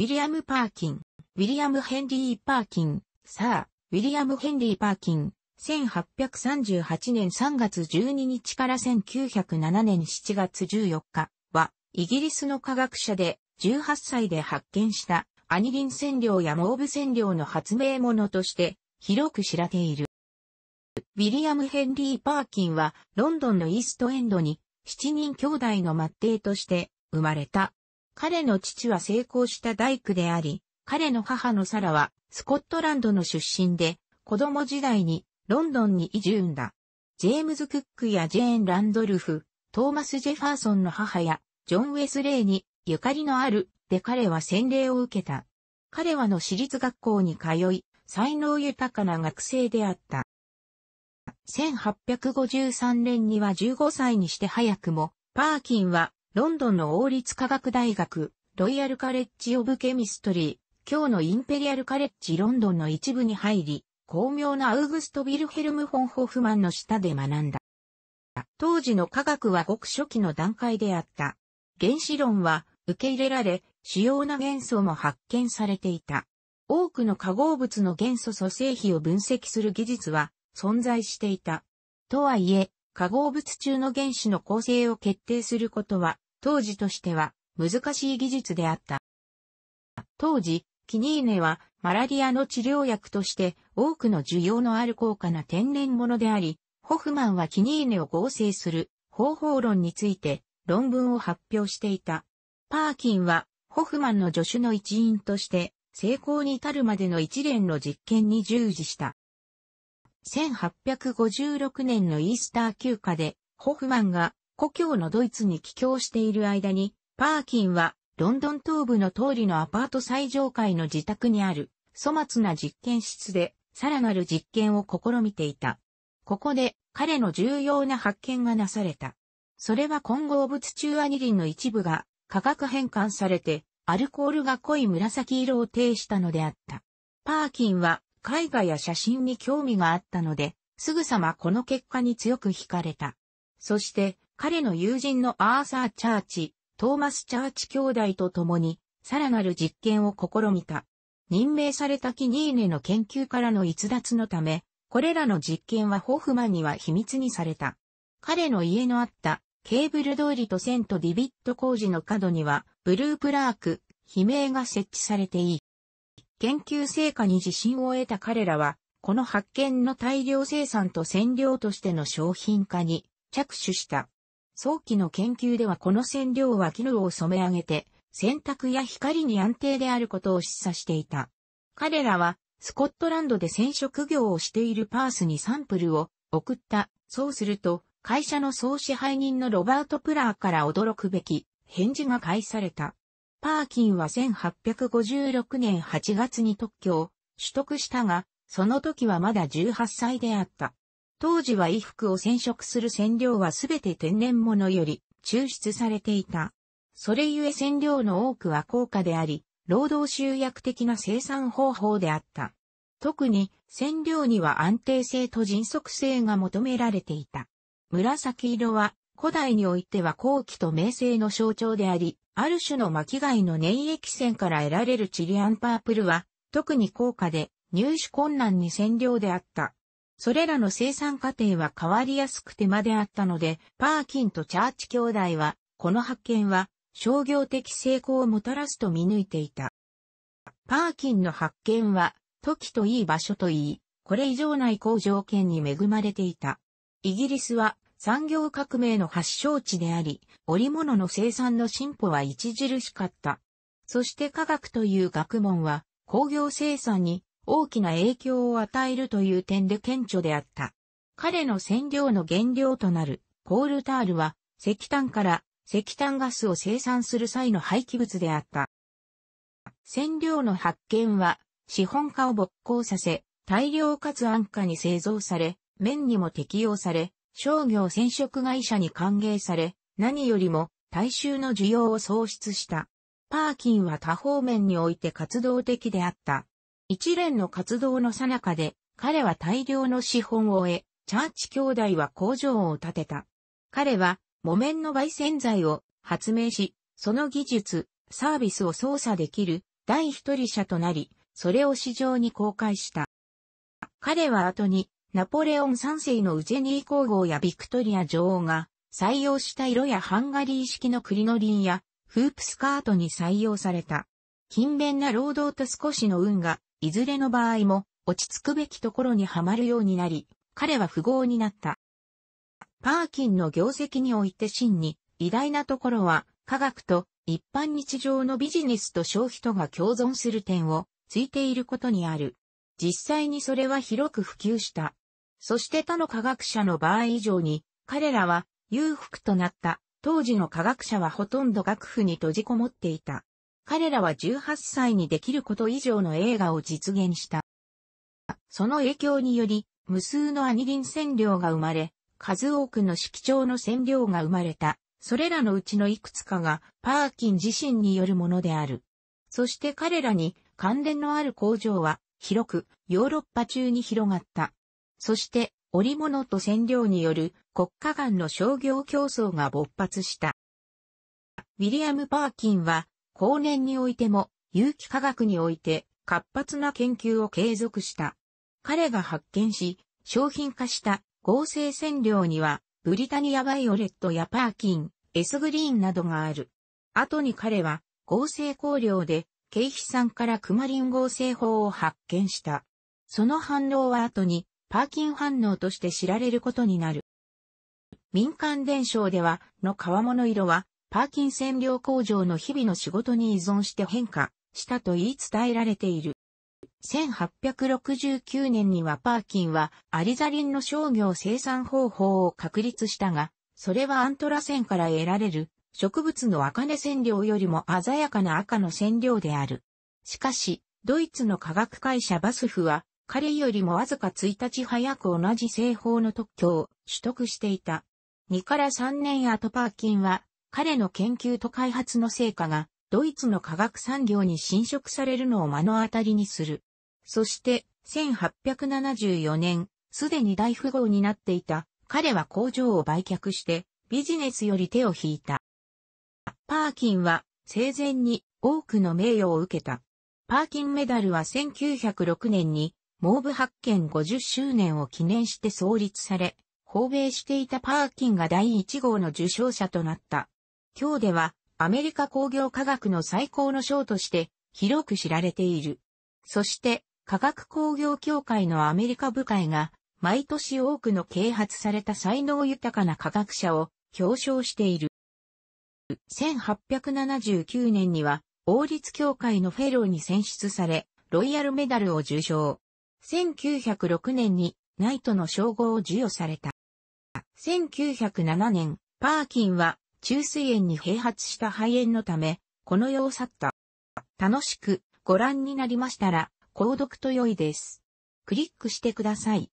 ウィリアム・パーキン、ウィリアム・ヘンリー・パーキン、サー、ウィリアム・ヘンリー・パーキン、1838年3月12日から1907年7月14日は、イギリスの科学者で、18歳で発見したアニリン染料やモーブ染料の発明者として広く知られている。ウィリアム・ヘンリー・パーキンはロンドンのイーストエンドに7人兄弟の末弟として生まれた。彼の父は成功した大工であり、彼の母のサラはスコットランドの出身で、子供時代にロンドンに移住んだ。ジェームズ・クックやジェーン・ランドルフ、トーマス・ジェファーソンの母や、ジョン・ウェスレイにゆかりのある、で彼は洗礼を受けた。彼はの私立学校に通い、才能豊かな学生であった。1853年には15歳にして早くも、パーキンはロンドンの王立科学大学、ロイヤルカレッジオブケミストリー、今日のインペリアルカレッジロンドンの一部に入り、巧妙なアウグスト・ビルヘルム・フォン・ホフマンの下で学んだ。当時の科学はごく初期の段階であった。原子論は受け入れられ、主要な元素も発見されていた。多くの化合物の元素組成比を分析する技術は存在していた。とはいえ、化合物中の原子の構成を決定することは、当時としては難しい技術であった。当時、キニーネはマラリアの治療薬として多くの需要のある高価な天然物であり、ホフマンはキニーネを合成する方法論について論文を発表していた。パーキンはホフマンの助手の一員として成功に至るまでの一連の実験に従事した。1856年のイースター休暇で、ホフマンが故郷のドイツに帰郷している間に、パーキンはロンドン東部の通りのアパート最上階の自宅にある粗末な実験室でさらなる実験を試みていた。ここで彼の重要な発見がなされた。それは混合物中アニリンの一部が化学変換されてアルコールが濃い紫色を呈したのであった。パーキンは絵画や写真に興味があったので、すぐさまこの結果に強く惹かれた。そして、彼の友人のアーサー・チャーチ、トーマス・チャーチ兄弟と共に、さらなる実験を試みた。任命されたキニーネの研究からの逸脱のため、これらの実験はホフマンには秘密にされた。彼の家のあったケーブル通りとセント・ディビット工事の角には、ブループラーク、悲鳴が設置されていい。研究成果に自信を得た彼らは、この発見の大量生産と占領としての商品化に着手した。早期の研究ではこの染料は絹を染め上げて、洗濯や光に安定であることを示唆していた。彼らは、スコットランドで染色業をしているパースにサンプルを送った。そうすると、会社の総支配人のロバート・プラーから驚くべき返事が返された。パーキンは1856年8月に特許を取得したが、その時はまだ18歳であった。当時は衣服を染色する染料はすべて天然物より抽出されていた。それゆえ染料の多くは高価であり、労働集約的な生産方法であった。特に染料には安定性と迅速性が求められていた。紫色は古代においては後期と名声の象徴であり、ある種の巻貝の粘液線から得られるチリアンパープルは、特に高価で入手困難に占領であった。それらの生産過程は変わりやすく手間であったので、パーキンとチャーチ兄弟は、この発見は商業的成功をもたらすと見抜いていた。パーキンの発見は、時といい場所といい、これ以上ない好条件に恵まれていた。イギリスは産業革命の発祥地であり、織物の生産の進歩は著しかった。そして科学という学問は工業生産に大きな影響を与えるという点で顕著であった。彼の染料の原料となるコールタールは石炭から石炭ガスを生産する際の廃棄物であった。染料の発見は資本家を没効させ大量かつ安価に製造され、麺にも適用され、商業染色会社に歓迎され、何よりも大衆の需要を創出した。パーキンは多方面において活動的であった。一連の活動の最中で、彼は大量の資本を得、チャーチ兄弟は工場を建てた。彼は木綿の焙煎剤を発明し、その技術、サービスを操作できる第一人者となり、それを市場に公開した。彼は後にナポレオン3世のウジェニー皇后やビクトリア女王が採用した色やハンガリー式のクリノリンやフープスカートに採用された。勤勉な労働と少しの運が、いずれの場合も落ち着くべきところにはまるようになり、彼は富豪になった。パーキンの業績において真に偉大なところは科学と一般日常のビジネスと消費とが共存する点をついていることにある。実際にそれは広く普及した。そして他の科学者の場合以上に、彼らは裕福となった。当時の科学者はほとんど学府に閉じこもっていた。彼らは18歳にできること以上の映画を実現した。その影響により、無数のアニリン染料が生まれ、数多くの色調の染料が生まれた。それらのうちのいくつかがパーキン自身によるものである。そして彼らに関連のある工場は広くヨーロッパ中に広がった。そして織物と染料による国家間の商業競争が勃発した。ウィリアム・パーキンは後年においても有機化学において活発な研究を継続した。彼が発見し、商品化した合成染料にはブリタニア・バイオレットやパーキン、エスグリーンなどがある。後に彼は合成香料で経費酸からクマリン合成法を発見した。その反応は後にパーキン反応として知られることになる。民間伝承では、の皮物色は、パーキン染料工場の日々の仕事に依存して変化したと言い伝えられている。1869年にはパーキンはアリザリンの商業生産方法を確立したが、それはアントラ線から得られる植物の赤根染料よりも鮮やかな赤の染料である。しかし、ドイツの科学会社バスフは彼よりもわずか1日早く同じ製法の特許を取得していた。2から3年後パーキンは、彼の研究と開発の成果が、ドイツの科学産業に侵食されるのを目の当たりにする。そして、1874年、すでに大富豪になっていた、彼は工場を売却して、ビジネスより手を引いた。パーキンは、生前に多くの名誉を受けた。パーキンメダルは1906年にーブ発見50周年を記念して創立され、訪米していたパーキンが第1号の受賞者となった。今日では、アメリカ工業科学の最高の賞として、広く知られている。そして、科学工業協会のアメリカ部会が、毎年多くの啓発された才能豊かな科学者を表彰している。1879年には、王立協会のフェローに選出され、ロイヤルメダルを受賞。1906年にナイトの称号を授与された。1907年、パーキンは中水炎に併発した肺炎のため、この世を去った。楽しくご覧になりましたら、購読と良いです。クリックしてください。